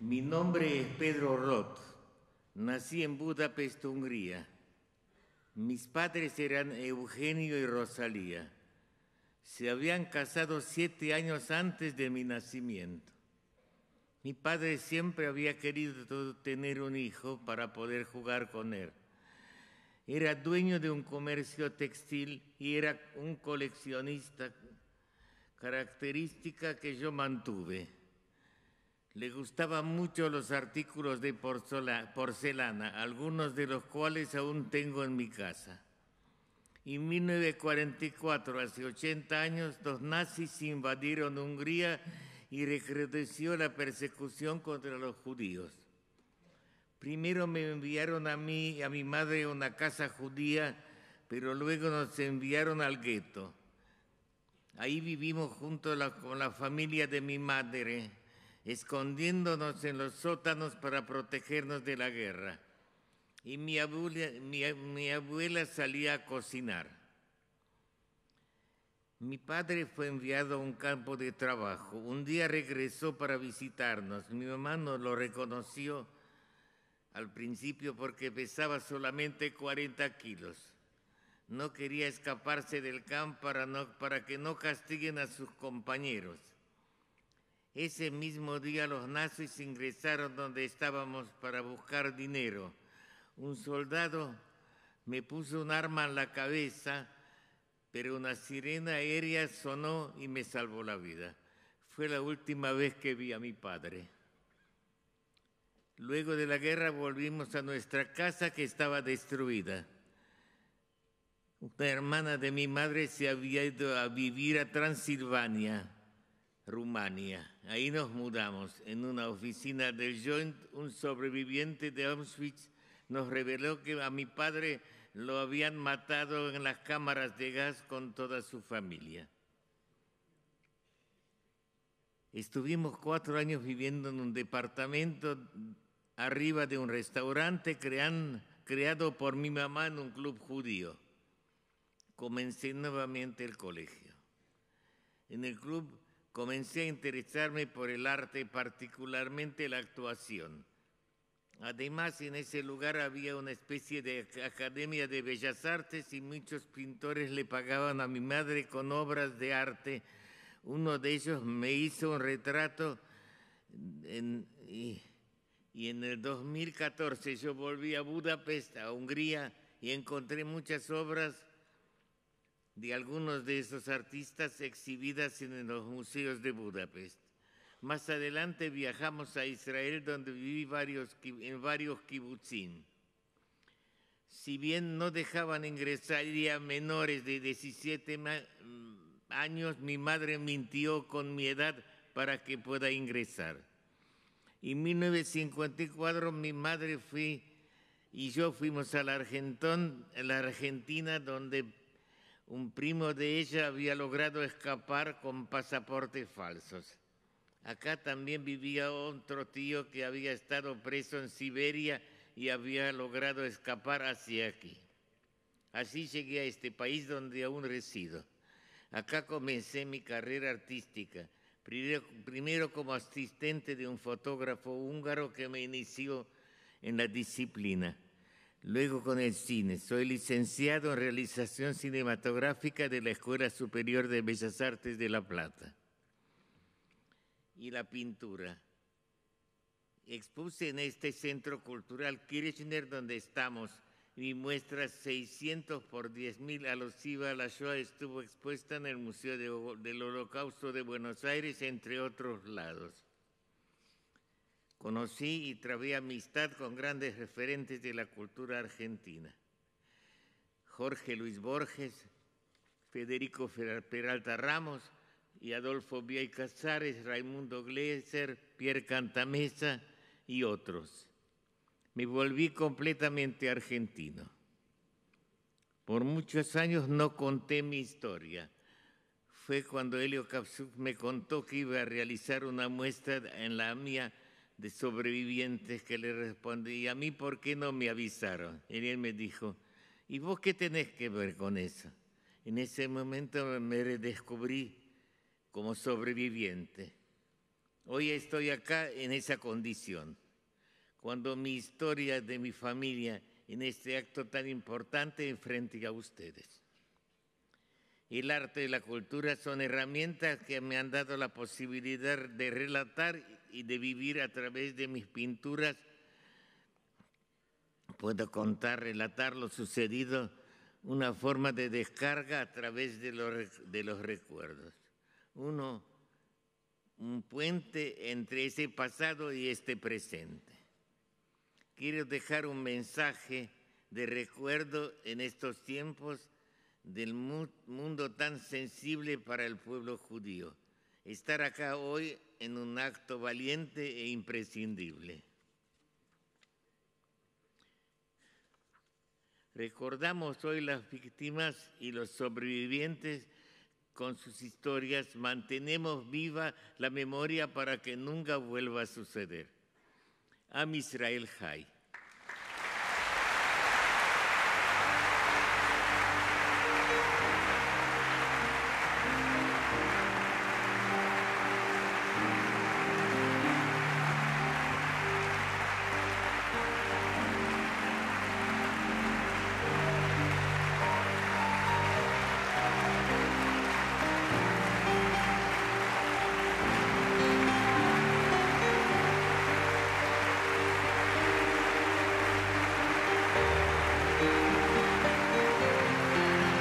Mi nombre es Pedro Roth. Nací en Budapest, Hungría. Mis padres eran Eugenio y Rosalía. Se habían casado siete años antes de mi nacimiento. Mi padre siempre había querido tener un hijo para poder jugar con él. Era dueño de un comercio textil y era un coleccionista, característica que yo mantuve. Le gustaban mucho los artículos de porcelana, algunos de los cuales aún tengo en mi casa. en 1944, hace 80 años, los nazis invadieron Hungría y recrudeció la persecución contra los judíos. Primero me enviaron a mí y a mi madre a una casa judía, pero luego nos enviaron al gueto. Ahí vivimos junto con la familia de mi madre, escondiéndonos en los sótanos para protegernos de la guerra. Y mi mi abuela salía a cocinar. Mi padre fue enviado a un campo de trabajo. Un día regresó para visitarnos. Mi mamá no lo reconoció al principio porque pesaba solamente 40 kilos. No quería escaparse del campo para, para que no castiguen a sus compañeros. Ese mismo día los nazis ingresaron donde estábamos para buscar dinero. Un soldado me puso un arma en la cabeza pero una sirena aérea sonó y me salvó la vida. Fue la última vez que vi a mi padre. Luego de la guerra volvimos a nuestra casa que estaba destruida. Una hermana de mi madre se había ido a vivir a Transilvania, Rumania. Ahí nos mudamos. En una oficina del Joint, un sobreviviente de Auschwitz nos reveló que a mi padre lo habían matado en las cámaras de gas con toda su familia. Estuvimos cuatro años viviendo en un departamento arriba de un restaurante creado por mi mamá en un club judío. Comencé nuevamente el colegio. En el club comencé a interesarme por el arte, particularmente la actuación. Además, en ese lugar había una especie de academia de bellas artes y muchos pintores le pagaban a mi madre con obras de arte. Uno de ellos me hizo un retrato y en el 2014 yo volví a Budapest, a Hungría, y encontré muchas obras de algunos de esos artistas exhibidas en los museos de Budapest. Más adelante viajamos a Israel donde viví varios, en varios kibutzín. Si bien no dejaban ingresar a menores de 17 mm, años, mi madre mintió con mi edad para que pueda ingresar. En 1954 mi madre y yo fuimos a la Argentina donde un primo de ella había logrado escapar con pasaportes falsos. Acá también vivía otro tío que había estado preso en Siberia y había logrado escapar hacia aquí. Así llegué a este país donde aún resido. Acá comencé mi carrera artística, primero, como asistente de un fotógrafo húngaro que me inició en la disciplina luego con el cine. Soy licenciado en realización cinematográfica de la Escuela Superior de Bellas Artes de La Plata y la pintura. Expuse en este centro cultural Kirchner donde estamos y muestra 600 por 10.000 alusiva a la Shoah estuvo expuesta en el Museo del Holocausto de Buenos Aires, entre otros lados. Conocí y trabé amistad con grandes referentes de la cultura argentina. Jorge Luis Borges, Federico Peralta Ramos, y Adolfo Vía Casares, Raimundo Gleiser, Pierre Cantamesa y otros. Me volví completamente argentino. Por muchos años no conté mi historia. Fue cuando Helio Capsuc me contó que iba a realizar una muestra en la mía de sobrevivientes que le respondí, ¿y a mí por qué no me avisaron? Y él me dijo, ¿y vos qué tenés que ver con eso? En ese momento me redescubrí como sobreviviente. Hoy estoy acá en esa condición. Cuando mi historia de mi familia en este acto tan importante enfrente a ustedes. El arte y la cultura son herramientas que me han dado la posibilidad de relatar y de vivir a través de mis pinturas. Puedo contar, relatar lo sucedido, una forma de descarga a través de los, de los recuerdos uno un puente entre ese pasado y este presente. Quiero dejar un mensaje de recuerdo en estos tiempos del mundo tan sensible para el pueblo judío. Estar acá hoy en un acto valiente e imprescindible. Recordamos hoy las víctimas y los sobrevivientes con sus historias mantenemos viva la memoria para que nunca vuelva a suceder. Am Israel Jai.